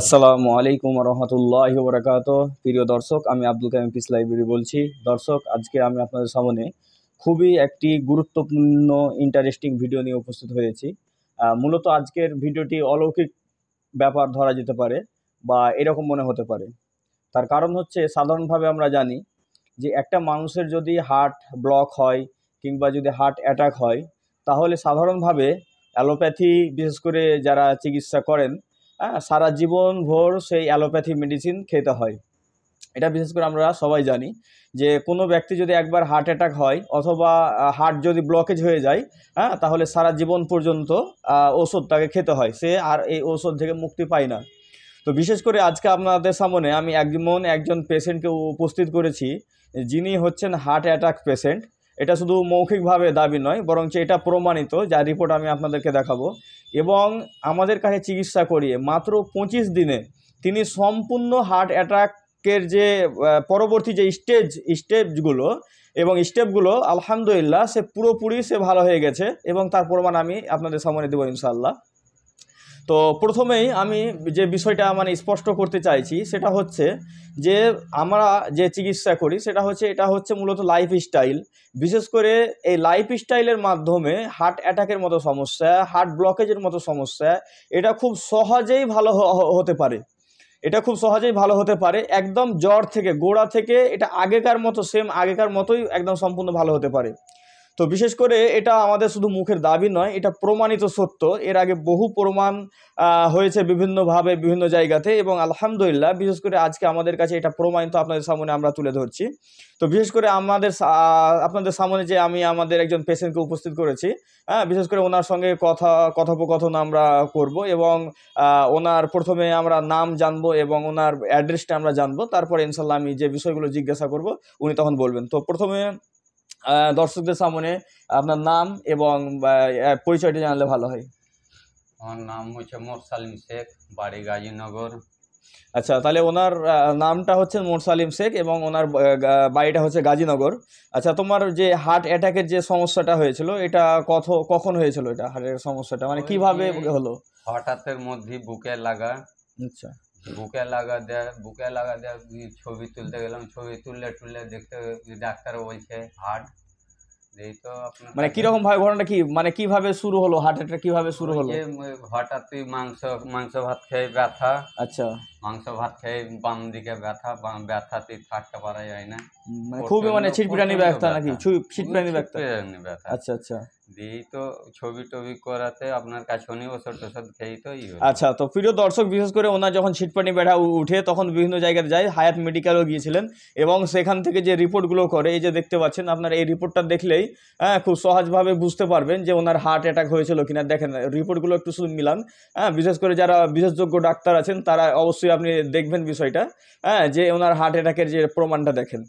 আসসালামু আলাইকুম রহমতুল্লাহ বরাকাত প্রিয় দর্শক আমি আব্দুল কাইম পিস লাইব্রেরি বলছি দর্শক আজকে আমি আপনাদের সামনে খুবই একটি গুরুত্বপূর্ণ ইন্টারেস্টিং ভিডিও নিয়ে উপস্থিত হয়েছি মূলত আজকের ভিডিওটি অলৌকিক ব্যাপার ধরা যেতে পারে বা এরকম মনে হতে পারে তার কারণ হচ্ছে সাধারণভাবে আমরা জানি যে একটা মানুষের যদি হার্ট ব্লক হয় কিংবা যদি হার্ট অ্যাটাক হয় তাহলে সাধারণভাবে অ্যালোপ্যাথি বিশেষ করে যারা চিকিৎসা করেন সারা জীবন ভোর সেই অ্যালোপ্যাথি মেডিসিন খেতে হয় এটা বিশেষ করে আমরা সবাই জানি যে কোনো ব্যক্তি যদি একবার হার্ট অ্যাটাক হয় অথবা হার্ট যদি ব্লকেজ হয়ে যায় হ্যাঁ তাহলে সারা জীবন পর্যন্ত ওষুধ তাকে খেতে হয় সে আর এই ওষুধ থেকে মুক্তি পায় না তো বিশেষ করে আজকে আপনাদের সামনে আমি একজন একজন পেশেন্টকে উপস্থিত করেছি যিনি হচ্ছেন হার্ট অ্যাটাক পেশেন্ট এটা শুধু মৌখিকভাবে দাবি নয় বরঞ্চ এটা প্রমাণিত যা রিপোর্ট আমি আপনাদেরকে দেখাবো এবং আমাদের কাছে চিকিৎসা করিয়ে মাত্র পঁচিশ দিনে তিনি সম্পূর্ণ হার্ট অ্যাটাকের যে পরবর্তী যে স্টেজ স্টেপগুলো এবং স্টেপগুলো আলহামদুলিল্লাহ সে পুরোপুরি সে ভালো হয়ে গেছে এবং তার প্রমাণ আমি আপনাদের সামনে দেবো ইনশাল্লাহ তো প্রথমেই আমি যে বিষয়টা মানে স্পষ্ট করতে চাইছি সেটা হচ্ছে যে আমরা যে চিকিৎসা করি সেটা হচ্ছে এটা হচ্ছে মূলত লাইফস্টাইল বিশেষ করে এই লাইফস্টাইলের মাধ্যমে হার্ট অ্যাটাকের মতো সমস্যা হার্ট ব্লকেজের মতো সমস্যা এটা খুব সহজেই ভালো হতে পারে এটা খুব সহজেই ভালো হতে পারে একদম জ্বর থেকে গোড়া থেকে এটা আগেকার মতো সেম আগেকার মতোই একদম সম্পূর্ণ ভালো হতে পারে তো বিশেষ করে এটা আমাদের শুধু মুখের দাবি নয় এটা প্রমাণিত সত্য এর আগে বহু প্রমাণ হয়েছে বিভিন্নভাবে বিভিন্ন জায়গাতে এবং আলহামদুলিল্লাহ বিশেষ করে আজকে আমাদের কাছে এটা প্রমাণিত আপনাদের সামনে আমরা তুলে ধরছি তো বিশেষ করে আমাদের আপনাদের সামনে যে আমি আমাদের একজন পেশেন্টকে উপস্থিত করেছি হ্যাঁ বিশেষ করে ওনার সঙ্গে কথা কথোপকথন আমরা করব এবং ওনার প্রথমে আমরা নাম জানবো এবং ওনার অ্যাড্রেসটা আমরা জানবো তারপর ইনশাল্লাহ আমি যে বিষয়গুলো জিজ্ঞাসা করব উনি তখন বলবেন তো প্রথমে দর্শকদের সামনে আপনার নাম এবং পরিচয়টা জানালে ভালো হয় আমার নাম হচ্ছে মোরসালিম শেখ বাড়ি গাজীনগর আচ্ছা তাহলে ওনার নামটা হচ্ছে মোরসালিম শেখ এবং ওনার বাড়িটা হচ্ছে গাজীনগর আচ্ছা তোমার যে হার্ট অ্যাটাকের যে সমস্যাটা হয়েছিল এটা কত কখন হয়েছিল এটা হার্টের সমস্যাটা মানে কিভাবে হলো হঠাৎের মধ্যে বুকে লাগা আচ্ছা বুকে লাগা দেয় বুকে লাগা দেয় ছবি তুলতে গেলাম ছবি তুললে তুললে দেখতে ডাক্তার বলছে হার্ট মানে কিরকম ভাবে ঘটনাটা কি মানে কিভাবে শুরু হলো হার্ট অ্যাটাক কিভাবে শুরু হলো হঠাৎ তুই মাংস মাংস ভাত খেয়ে ব্যথা আচ্ছা মাংস ভাত খেয়ে বাম দিকে ব্যথা ব্যথাতে থাকতে পারা যায় না মানে খুবই মানে ছিটপিটানি ব্যথা নাকি ছিটপিটানি ব্যথা আচ্ছা আচ্ছা ছবি টবি করাতে আপনার কাছনি আচ্ছা তো প্রিয় দর্শক ওনার ব্যথা উঠে তখন বিভিন্ন জায়গায় যায় হায়াত গিয়েছিলেন এবং সেখান থেকে যে রিপোর্টগুলো করে এই যে দেখতে পাচ্ছেন আপনার এই রিপোর্টটা দেখলেই হ্যাঁ খুব সহজভাবে বুঝতে পারবেন যে ওনার হার্ট অ্যাটাক হয়েছিল কিনা দেখেন রিপোর্টগুলো একটু শুধু মিলান হ্যাঁ বিশেষ করে যারা বিশেষযোগ্য ডাক্তার আছেন তারা অবশ্যই আপনি দেখবেন বিষয়টা হ্যাঁ যে ওনার হার্ট অ্যাটাকের যে প্রমাণটা দেখেন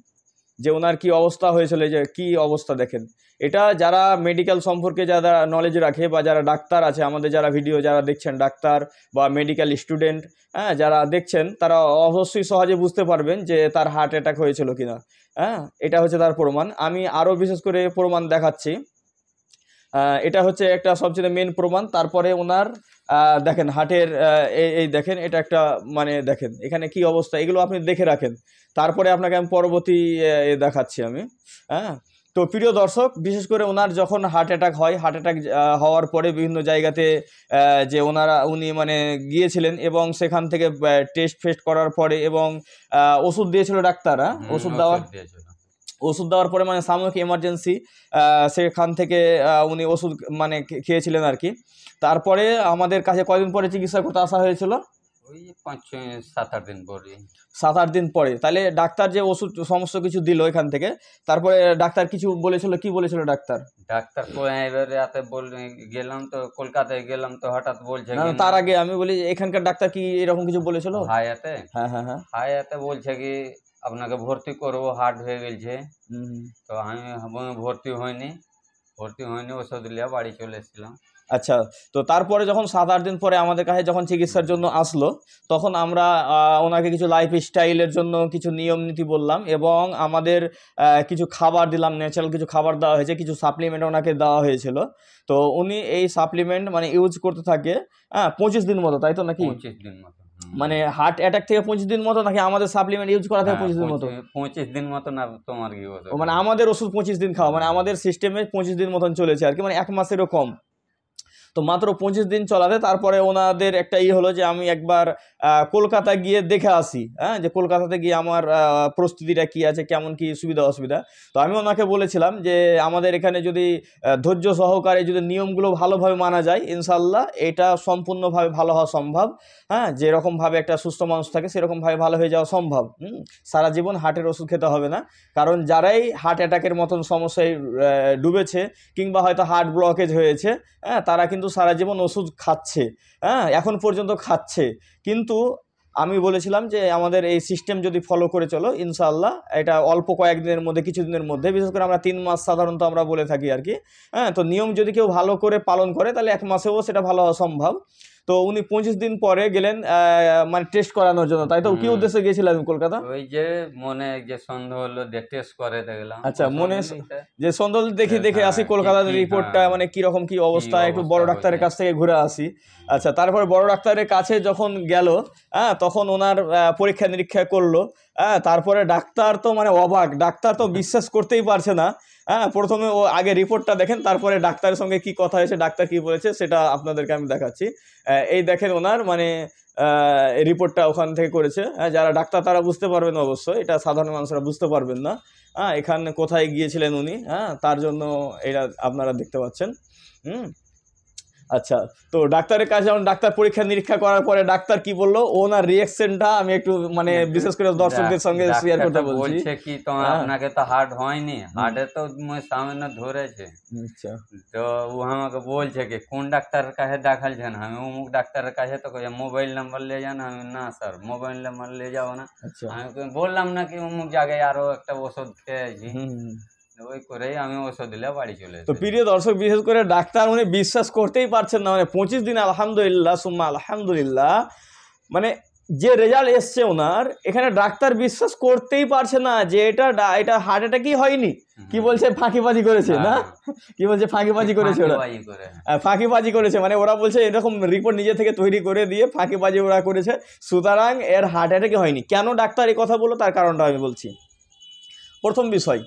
যে ওনার কি অবস্থা হয়েছিল যে কি অবস্থা দেখেন এটা যারা মেডিকেল সম্পর্কে যারা নলেজ রাখে বা যারা ডাক্তার আছে আমাদের যারা ভিডিও যারা দেখছেন ডাক্তার বা মেডিকেল স্টুডেন্ট হ্যাঁ যারা দেখছেন তারা অবশ্যই সহজে বুঝতে পারবেন যে তার হার্ট অ্যাটাক হয়েছিল কিনা হ্যাঁ এটা হচ্ছে তার প্রমাণ আমি আরও বিশেষ করে প্রমাণ দেখাচ্ছি এটা হচ্ছে একটা সবচেয়ে মেন প্রমাণ তারপরে ওনার দেখেন হাটের এই দেখেন এটা একটা মানে দেখেন এখানে কি অবস্থা এগুলো আপনি দেখে রাখেন তারপরে আপনাকে আমি পরবর্তী দেখাচ্ছি আমি হ্যাঁ তো প্রিয় দর্শক বিশেষ করে ওনার যখন হার্ট অ্যাটাক হয় হার্ট অ্যাটাক হওয়ার পরে বিভিন্ন জায়গাতে যে ওনারা উনি মানে গিয়েছিলেন এবং সেখান থেকে টেস্ট ফেস্ট করার পরে এবং ওষুধ দিয়েছিল ডাক্তাররা ওষুধ দেওয়ার ওষুধ দেওয়ার পরে মানে সাময়িক এমার্জেন্সি সেখান থেকে উনি ওষুধ মানে খেয়েছিলেন আর কি তারপরে আমাদের কাছে কয়দিন পরে চিকিৎসা করতে আসা হয়েছিল ওই পাঁচ সাত আট দিন পরে সাত আট দিন পরে তাহলে ডাক্তার যে ওষুধ সমস্ত কিছু দিল এখান থেকে তারপরে ডাক্তার কিছু বলেছিল কি বলেছিল ডাক্তার ডাক্তার এবারে গেলাম তো কলকাতায় গেলাম তো হঠাৎ বলছে তার আগে আমি বলি এখানকার ডাক্তার কি এরকম কিছু বলেছিল হায়াতে হ্যাঁ হ্যাঁ হ্যাঁ হায়াতে বলছে কি আপনাকে ভর্তি করবো হার্ট হয়ে গেছে তো আমি ভর্তি হইনি ভর্তি হয়নি ওষুধ লিয়া বাড়ি চলে এসেছিলাম আচ্ছা তো তারপরে যখন সাত আট দিন পরে আমাদের কাছে যখন চিকিৎসার জন্য আসলো তখন আমরা ওনাকে কিছু লাইফ স্টাইলের জন্য কিছু নিয়ম নীতি বললাম এবং আমাদের কিছু খাবার দিলাম ন্যাচারাল কিছু খাবার দেওয়া হয়েছে কিছু সাপ্লিমেন্ট ওনাকে দেওয়া হয়েছিল তো উনি এই সাপ্লিমেন্ট মানে ইউজ করতে থাকে হ্যাঁ পঁচিশ দিন মতো তাই তো নাকি পঁচিশ দিন মতো মানে হার্ট অ্যাটাক থেকে পঁচিশ দিন মতো নাকি আমাদের সাপ্লিমেন্ট ইউজ করা থেকে হ্যাঁ, পঁচিশ দিন মতো পঁচিশ দিন মতো না তোমার কি মানে আমাদের ওষুধ পঁচিশ দিন খাওয়া মানে আমাদের সিস্টেমে পঁচিশ দিন মতন চলেছে আর কি মানে এক মাসেরও কম তো মাত্র পঁচিশ দিন চলাতে তারপরে ওনাদের একটা ই হলো যে আমি একবার কলকাতা গিয়ে দেখে আসি হ্যাঁ যে কলকাতাতে গিয়ে আমার প্রস্তুতিটা কি আছে কেমন কি সুবিধা অসুবিধা তো আমি ওনাকে বলেছিলাম যে আমাদের এখানে যদি ধৈর্য সহকারে যদি নিয়মগুলো ভালোভাবে মানা যায় ইনশাল্লাহ এটা সম্পূর্ণভাবে ভালো হওয়া সম্ভব হ্যাঁ যেরকমভাবে একটা সুস্থ মানুষ থাকে সেরকমভাবে ভালো হয়ে যাওয়া সম্ভব সারা জীবন হার্টের ওষুধ খেতে হবে না কারণ যারাই হার্ট অ্যাটাকের মতন সমস্যায় ডুবেছে কিংবা হয়তো হার্ট ব্লকেজ হয়েছে হ্যাঁ তারা কিন্তু কিন্তু সারা জীবন ওষুধ খাচ্ছে হ্যাঁ এখন পর্যন্ত খাচ্ছে কিন্তু আমি বলেছিলাম যে আমাদের এই সিস্টেম যদি ফলো করে চলো ইনশাল্লাহ এটা অল্প কয়েকদিনের মধ্যে কিছুদিনের মধ্যে বিশেষ করে আমরা তিন মাস সাধারণত আমরা বলে থাকি আর কি হ্যাঁ তো নিয়ম যদি কেউ ভালো করে পালন করে তাহলে এক মাসেও সেটা ভালো হওয়া সম্ভব তো উনি পঁচিশ দিন পরে গেলেন মানে টেস্ট করানোর জন্য তাই তো কি উদ্দেশ্যে গিয়েছিলেন কলকাতা ওই যে মনে যে সন্দেহ হলো টেস্ট করে দেখলাম আচ্ছা মনে যে সন্দেহ দেখি দেখে হ্যাঁ, আসি কলকাতার রিপোর্টটা হ্যাঁ, হ্যাঁ। মানে কিরকম কি অবস্থা একটু বড় ডাক্তারের কাছ থেকে ঘুরে আসি আচ্ছা তারপরে বড় ডাক্তারের কাছে যখন গেল হ্যাঁ তখন ওনার পরীক্ষা নিরীক্ষা করলো হ্যাঁ তারপরে ডাক্তার তো মানে অবাক ডাক্তার তো বিশ্বাস করতেই পারছে না হ্যাঁ প্রথমে ও আগে রিপোর্টটা দেখেন তারপরে ডাক্তারের সঙ্গে কি কথা হয়েছে ডাক্তার কি বলেছে সেটা আপনাদেরকে আমি দেখাচ্ছি এই দেখেন ওনার মানে রিপোর্টটা ওখান থেকে করেছে হ্যাঁ যারা ডাক্তার তারা বুঝতে পারবেন অবশ্যই এটা সাধারণ মানুষরা বুঝতে পারবেন না হ্যাঁ এখানে কোথায় গিয়েছিলেন উনি হ্যাঁ তার জন্য এটা আপনারা দেখতে পাচ্ছেন হুম আচ্ছা তো ডাক্তারের কাছে যখন ডাক্তার পরীক্ষা নিরীক্ষা করার পরে ডাক্তার কি বললো ওনার রিয়াকশনটা আমি একটু মানে হ্যাঁ, বিশেষ করে দর্শকদের সঙ্গে শেয়ার করতে বলছি বলছে কি তো হ্যাঁ। আপনাকে তো হার্ট হয়নি হার্টে তো সামান্য ধরেছে আচ্ছা তো ও আমাকে বলছে কি কোন ডাক্তারের কাছে দেখালছেন আমি অমুক ডাক্তারের কাছে তো কই মোবাইল নাম্বার নিয়ে যান আমি না স্যার মোবাইল নাম্বার নিয়ে যাবো না আচ্ছা। আমি বললাম না কি অমুক জায়গায় আরো একটা ওষুধ খেয়েছি প্রিয় দর্শক বিশেষ করে ডাক্তার উনি বিশ্বাস করতেই পারছেন না মানে পঁচিশ দিন আলহামদুলিল্লাহ সুম্মা আলহামদুলিল্লাহ মানে যে রেজাল্ট এসছে ওনার এখানে ডাক্তার বিশ্বাস করতেই পারছে না যে এটা এটা হার্ট অ্যাটাকই হয়নি কি বলছে ফাঁকিবাজি করেছে না হ্যাঁ। কি বলছে ফাঁকিবাজি হ্যাঁ, করেছে ওরা হ্যাঁ, ফাঁকিবাজি করেছে মানে ওরা বলছে এরকম রিপোর্ট নিজে থেকে তৈরি করে দিয়ে ফাঁকিবাজি ওরা করেছে সুতরাং এর হার্ট অ্যাটাকই হয়নি কেন ডাক্তার এই কথা বলো তার কারণটা আমি বলছি প্রথম বিষয়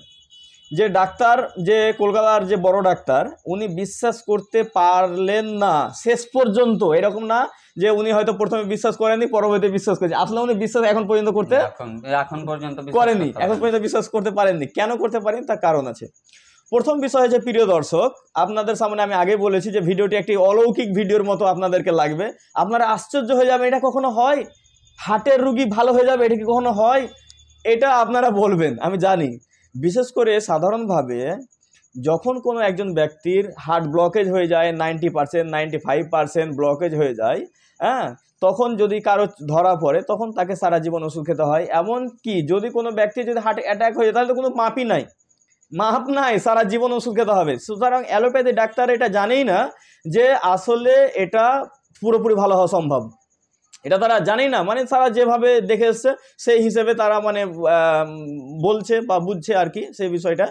যে ডাক্তার যে কলকাতার যে বড় ডাক্তার উনি বিশ্বাস করতে পারলেন না শেষ পর্যন্ত এরকম না যে উনি হয়তো প্রথমে বিশ্বাস করেনি পরবর্তীতে বিশ্বাস করেছে আসলে উনি বিশ্বাস এখন পর্যন্ত করতে এখন পর্যন্ত করেনি এখন পর্যন্ত বিশ্বাস করতে পারেননি কেন করতে পারেন তার কারণ আছে প্রথম বিষয় হচ্ছে প্রিয় দর্শক আপনাদের সামনে আমি আগে বলেছি যে ভিডিওটি একটি অলৌকিক ভিডিওর মতো আপনাদেরকে লাগবে আপনারা আশ্চর্য হয়ে যাবে এটা কখনো হয় হার্টের রুগী ভালো হয়ে যাবে এটা কি কখনো হয় এটা আপনারা বলবেন আমি জানি বিশেষ করে সাধারণভাবে যখন কোনো একজন ব্যক্তির হার্ট ব্লকেজ হয়ে যায় ninety percent ninety five percent blockage হয়ে যায় হ্যাঁ তখন যদি কারো ধরা পড়ে তখন তাকে সারা জীবন ওষুধ খেতে হয় এমন কি যদি কোনো ব্যক্তি যদি হার্ট অ্যাটাক হয়ে যায় তাহলে তো কোনো মাপই নাই মাপ নাই সারা জীবন ওষুধ খেতে হবে সুতরাং অ্যালোপ্যাথি ডাক্তার এটা জানেই না যে আসলে এটা পুরোপুরি ভালো হওয়া সম্ভব এটা তারা জানেই না মানে তারা যেভাবে দেখে এসছে সেই হিসেবে তারা মানে বলছে বা বুঝছে আর কি সেই বিষয়টা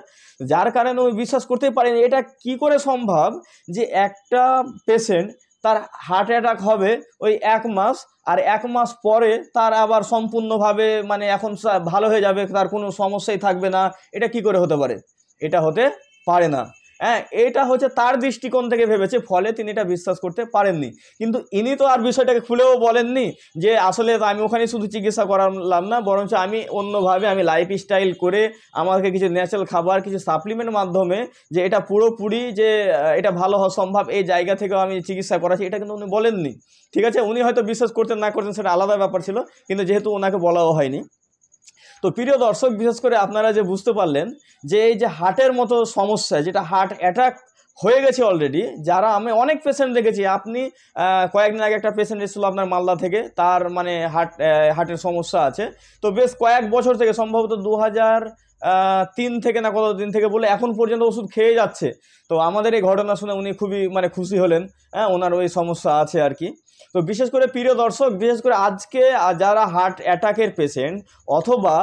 যার কারণে ওই বিশ্বাস করতেই পারেনি এটা কি করে সম্ভব যে একটা পেশেন্ট তার হার্ট অ্যাটাক হবে ওই এক মাস আর এক মাস পরে তার আবার সম্পূর্ণভাবে মানে এখন ভালো হয়ে যাবে তার কোনো সমস্যাই থাকবে না এটা কি করে হতে পারে এটা হতে পারে না হ্যাঁ এটা হচ্ছে তার দৃষ্টিকোণ থেকে ভেবেছে ফলে তিনি এটা বিশ্বাস করতে পারেননি কিন্তু ইনি তো আর বিষয়টাকে খুলেও বলেননি যে আসলে আমি ওখানে শুধু চিকিৎসা করালাম না বরঞ্চ আমি অন্যভাবে আমি লাইফ স্টাইল করে আমাকে কিছু ন্যাচারাল খাবার কিছু সাপ্লিমেন্ট মাধ্যমে যে এটা পুরোপুরি যে এটা ভালো হওয়া সম্ভব এই জায়গা থেকেও আমি চিকিৎসা করাচ্ছি এটা কিন্তু উনি বলেননি ঠিক আছে উনি হয়তো বিশ্বাস করতেন না করতেন সেটা আলাদা ব্যাপার ছিল কিন্তু যেহেতু ওনাকে বলাও হয়নি তো প্রিয় দর্শক বিশেষ করে আপনারা যে বুঝতে পারলেন যে এই যে হার্টের মতো সমস্যা যেটা হার্ট অ্যাটাক হয়ে গেছে অলরেডি যারা আমি অনেক পেশেন্ট দেখেছি আপনি কয়েকদিন আগে একটা পেশেন্ট এসেছিল আপনার মালদা থেকে তার মানে হার্ট হার্টের সমস্যা আছে তো বেশ কয়েক বছর থেকে সম্ভবত দু তিন থেকে না কত দিন থেকে বলে এখন পর্যন্ত ওষুধ খেয়ে যাচ্ছে তো আমাদের এই ঘটনা শুনে উনি খুবই মানে খুশি হলেন হ্যাঁ ওনার ওই সমস্যা আছে আর কি তো বিশেষ করে প্রিয় দর্শক বিশেষ করে আজকে যারা হার্ট অ্যাটাকের পেশেন্ট অথবা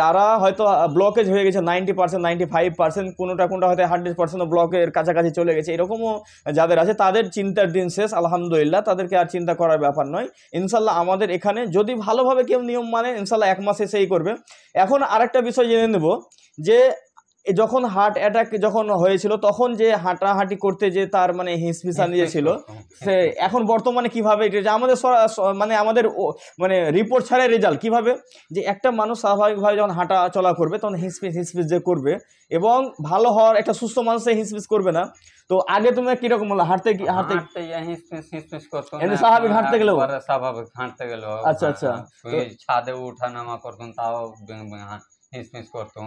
যারা হয়তো ব্লকেজ হয়ে গেছে ninety percent ninety five percent কোনোটা কোনোটা হয়তো হান্ড্রেড পার্সেন্ট ব্লকের কাছাকাছি চলে গেছে এরকমও যাদের আছে তাদের চিন্তার দিন শেষ আলহামদুলিল্লাহ তাদেরকে আর চিন্তা করার ব্যাপার নয় ইনশাল্লাহ আমাদের এখানে যদি ভালোভাবে কেউ নিয়ম মানে ইনশাল্লাহ এক মাসে সেই করবে এখন আরেকটা বিষয় জেনে নেব যে যখন হার্ট অ্যাটাক যখন হয়েছিল তখন যে হাঁটাহাঁটি করতে যে তার মানে হিসফিসানি যে ছিল সে এখন বর্তমানে কিভাবে এটা যে আমাদের মানে আমাদের মানে রিপোর্ট ছাড়াই রেজাল্ট কিভাবে যে একটা মানুষ স্বাভাবিকভাবে যখন হাঁটা চলা করবে তখন হিসফিস হিসফিস যে করবে এবং ভালো হওয়ার একটা সুস্থ মানুষে সে হিসফিস করবে না তো আগে তুমি কিরকম হলো হাঁটতে হাঁটতে স্বাভাবিক হাঁটতে গেলে স্বাভাবিক হাঁটতে গেলে আচ্ছা আচ্ছা ছাদে উঠা নামা করতাম তাও হিসফিস করতাম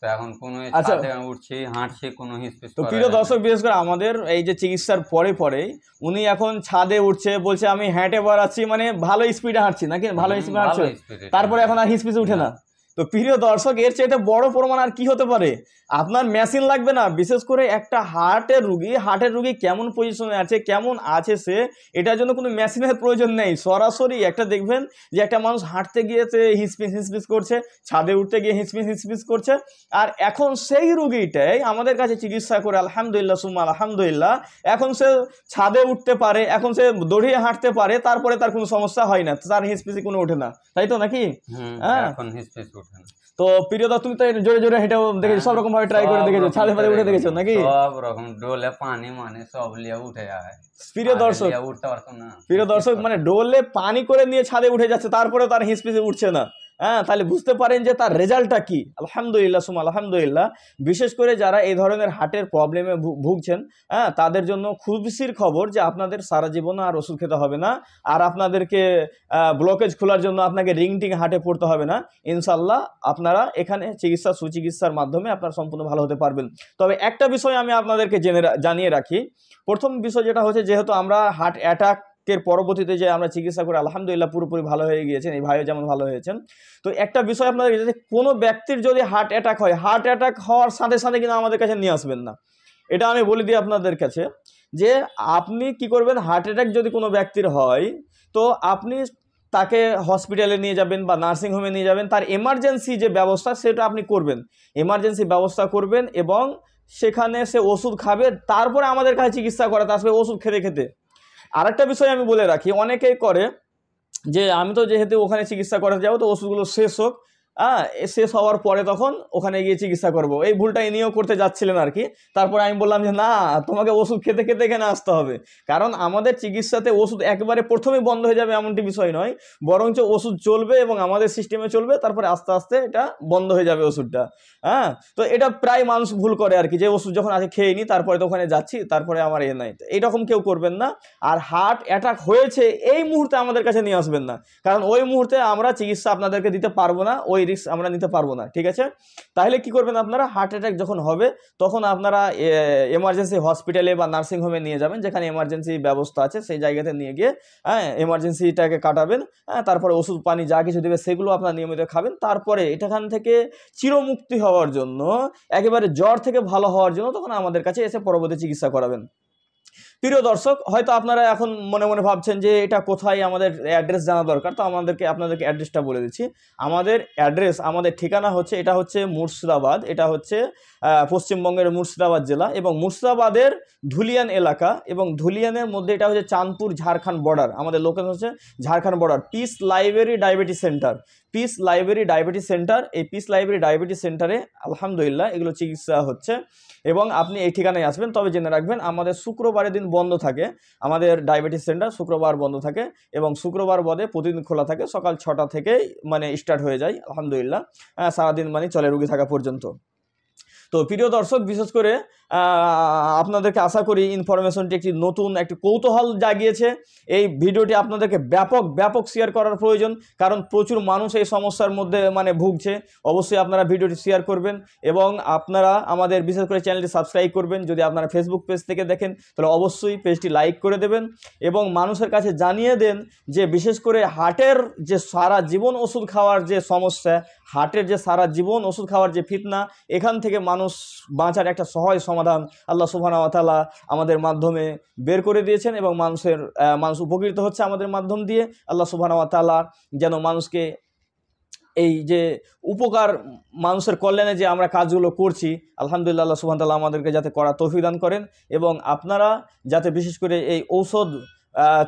তো এখন কোনো আচ্ছা, উঠছি হাঁটছি কোনো তো প্রিয় দর্শক বিশেষ করে আমাদের এই যে চিকিৎসার পরে পরেই উনি এখন ছাদে উঠছে বলছে আমি হেঁটে বেড়াচ্ছি মানে ভালো স্পিডে হাঁটছি নাকি ভালো স্পিডে হাঁটছে তারপরে এখন আর হিসপিসে উঠে না তো প্রিয় দর্শক এর চাইতে বড় প্রমাণ আর কি হতে পারে আপনার মেশিন লাগবে না বিশেষ করে একটা হার্টের রুগী হার্টের রুগী কেমন পজিশনে আছে কেমন আছে সে এটার জন্য কোনো মেশিনের প্রয়োজন নেই সরাসরি একটা দেখবেন যে একটা মানুষ হাঁটতে গিয়েছে হিসপিস হিসপিস করছে ছাদে উঠতে গিয়ে হিসপিস হিসপিস করছে আর এখন সেই রুগীটাই আমাদের কাছে চিকিৎসা করে আলহামদুলিল্লাহ সুম্মা আলহামদুলিল্লাহ এখন সে ছাদে উঠতে পারে এখন সে দড়িয়ে হাঁটতে পারে তারপরে তার কোনো সমস্যা হয় না তার হিসপিসি কোনো ওঠে না তাই তো নাকি হ্যাঁ হ্যাঁ। তো প্রিয়দা তুমি তো জোরে জোরে হেটে হ্যাঁ, দেখেছো সব রকম ভাবে ট্রাই করে দেখেছো ছাদে ফাদে উঠে দেখেছো নাকি সব রকম ডোলে পানি মানে সব লিয়ে উঠে যায় প্রিয় দর্শক উঠতে পারতো না প্রিয় দর্শক মানে ডোলে পানি করে নিয়ে ছাদে উঠে যাচ্ছে তারপরে তার হিসপিসে উঠছে না হ্যাঁ তাহলে বুঝতে পারেন যে তার রেজাল্টটা কি আলহামদুলিল্লাহ সুম আলহামদুলিল্লাহ বিশেষ করে যারা এই ধরনের হার্টের প্রবলেমে ভুগছেন হ্যাঁ তাদের জন্য খুবসির খবর যে আপনাদের সারা জীবনে আর ওষুধ খেতে হবে না আর আপনাদেরকে ব্লকেজ খোলার জন্য আপনাকে টিং হাটে পড়তে হবে না ইনশাল্লাহ আপনারা এখানে চিকিৎসা সুচিকিৎসার মাধ্যমে আপনারা সম্পূর্ণ ভালো হতে পারবেন তবে একটা বিষয় আমি আপনাদেরকে জেনে জানিয়ে রাখি প্রথম বিষয় যেটা হচ্ছে যেহেতু আমরা হার্ট অ্যাটাক এর পরবর্তীতে যে আমরা চিকিৎসা করে আলহামদুলিল্লাহ পুরোপুরি ভালো হয়ে গিয়েছেন এই ভাইও যেমন ভালো হয়েছেন তো একটা বিষয় আপনাদের যে কোনো ব্যক্তির যদি হার্ট অ্যাটাক হয় হার্ট অ্যাটাক হওয়ার সাথে সাথে কিন্তু আমাদের কাছে নিয়ে আসবেন না এটা আমি বলে দিই আপনাদের কাছে যে আপনি কি করবেন হার্ট অ্যাটাক যদি কোনো ব্যক্তির হয় তো আপনি তাকে হসপিটালে নিয়ে যাবেন বা নার্সিংহোমে নিয়ে যাবেন তার এমার্জেন্সি যে ব্যবস্থা সেটা আপনি করবেন এমার্জেন্সি ব্যবস্থা করবেন এবং সেখানে সে ওষুধ খাবে তারপরে আমাদের কাছে চিকিৎসা করাতে আসবে ওষুধ খেতে খেতে আরেকটা বিষয় আমি বলে রাখি অনেকেই করে যে আমি তো যেহেতু ওখানে চিকিৎসা করাতে যাবো তো ওষুধগুলো শেষ হোক হ্যাঁ শেষ হওয়ার পরে তখন ওখানে গিয়ে চিকিৎসা করব। এই ভুলটা ইনিও করতে যাচ্ছিলেন আর কি তারপরে আমি বললাম যে না তোমাকে ওষুধ খেতে খেতে এখানে আসতে হবে কারণ আমাদের চিকিৎসাতে ওষুধ একবারে প্রথমেই বন্ধ হয়ে যাবে এমনটি বিষয় নয় বরঞ্চ ওষুধ চলবে এবং আমাদের সিস্টেমে চলবে তারপরে আস্তে আস্তে এটা বন্ধ হয়ে যাবে ওষুধটা হ্যাঁ তো এটা প্রায় মানুষ ভুল করে আর কি যে ওষুধ যখন আগে খেয়ে নিই তারপরে তো ওখানে যাচ্ছি তারপরে আমার এ নাই এইরকম কেউ করবেন না আর হার্ট অ্যাটাক হয়েছে এই মুহূর্তে আমাদের কাছে নিয়ে আসবেন না কারণ ওই মুহূর্তে আমরা চিকিৎসা আপনাদেরকে দিতে পারবো না ওই রিস্ক আমরা নিতে পারবো না ঠিক আছে তাহলে কি করবেন আপনারা হার্ট অ্যাটাক যখন হবে তখন আপনারা এমার্জেন্সি হসপিটালে বা নার্সিংহোমে নিয়ে যাবেন যেখানে এমার্জেন্সি ব্যবস্থা আছে সেই জায়গাতে নিয়ে গিয়ে হ্যাঁ এমার্জেন্সিটাকে কাটাবেন হ্যাঁ তারপরে ওষুধ পানি যা কিছু দেবে সেগুলো আপনার নিয়মিত খাবেন তারপরে এটাখান থেকে চিরমুক্তি হওয়ার জন্য একেবারে জ্বর থেকে ভালো হওয়ার জন্য তখন আমাদের কাছে এসে পরবর্তী চিকিৎসা করাবেন প্রিয় দর্শক হয়তো আপনারা এখন মনে মনে ভাবছেন যে এটা কোথায় আমাদের অ্যাড্রেস জানা দরকার তো আমাদেরকে আপনাদেরকে অ্যাড্রেসটা বলে দিচ্ছি আমাদের অ্যাড্রেস আমাদের ঠিকানা হচ্ছে এটা হচ্ছে মুর্শিদাবাদ এটা হচ্ছে পশ্চিমবঙ্গের মুর্শিদাবাদ জেলা এবং মুর্শিদাবাদের ধুলিয়ান এলাকা এবং ধুলিয়ানের মধ্যে এটা হচ্ছে চাঁদপুর ঝাড়খণ্ড বর্ডার আমাদের লোকেশন হচ্ছে Jharkhand border peace library diabetes centre peace library diabetes centre এই পিস লাইব্রেরি ডায়াবেটিস সেন্টারে আলহামদুলিল্লাহ এগুলো চিকিৎসা হচ্ছে এবং আপনি এই ঠিকানায় আসবেন তবে জেনে রাখবেন আমাদের শুক্রবারের দিন বন্ধ থাকে আমাদের ডায়াবেটিস সেন্টার শুক্রবার বন্ধ থাকে এবং শুক্রবার বদে প্রতিদিন খোলা থাকে সকাল ছটা থেকে মানে স্টার্ট হয়ে যায় আলহামদুলিল্লাহ সারাদিন মানে চলে রুগী থাকা পর্যন্ত তো প্রিয় দর্শক বিশেষ করে আপনাদেরকে আশা করি ইনফরমেশনটি একটি নতুন একটি কৌতূহল জাগিয়েছে এই ভিডিওটি আপনাদেরকে ব্যাপক ব্যাপক শেয়ার করার প্রয়োজন কারণ প্রচুর মানুষ এই সমস্যার মধ্যে মানে ভুগছে অবশ্যই আপনারা ভিডিওটি শেয়ার করবেন এবং আপনারা আমাদের বিশেষ করে চ্যানেলটি সাবস্ক্রাইব করবেন যদি আপনারা ফেসবুক পেজ থেকে দেখেন তাহলে অবশ্যই পেজটি লাইক করে দেবেন এবং মানুষের কাছে জানিয়ে দেন যে বিশেষ করে হার্টের যে সারা জীবন ওষুধ খাওয়ার যে সমস্যা হার্টের যে সারা জীবন ওষুধ খাওয়ার যে ফিতনা এখান থেকে মানুষ বাঁচার একটা সহায় সমস্যা সমাধান আল্লাহ সুবাহানতালা আমাদের মাধ্যমে বের করে দিয়েছেন এবং মানুষের মানুষ উপকৃত হচ্ছে আমাদের মাধ্যম দিয়ে আল্লাহ সুবাহানতালা যেন মানুষকে এই যে উপকার মানুষের কল্যাণে যে আমরা কাজগুলো করছি আলহামদুলিল্লাহ সুবাহ তাল্লাহ আমাদেরকে যাতে করা তফিদান করেন এবং আপনারা যাতে বিশেষ করে এই ঔষধ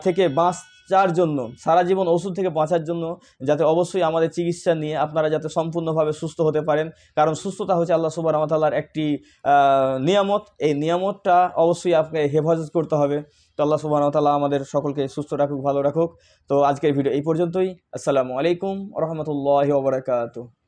থেকে বাঁচার জন্য সারা জীবন ওষুধ থেকে বাঁচার জন্য যাতে অবশ্যই আমাদের চিকিৎসা নিয়ে আপনারা যাতে সম্পূর্ণভাবে সুস্থ হতে পারেন কারণ সুস্থতা হচ্ছে আল্লাহ সুবাহ রহমতাল্লার একটি নিয়ামত এই নিয়ামতটা অবশ্যই আপনাকে হেফাজত করতে হবে তো আল্লাহ রহমতাল্লাহ আমাদের সকলকে সুস্থ রাখুক ভালো রাখুক তো আজকের ভিডিও এই পর্যন্তই আসসালামু আলাইকুম রহমতুল্লাহ ওবরাকাতু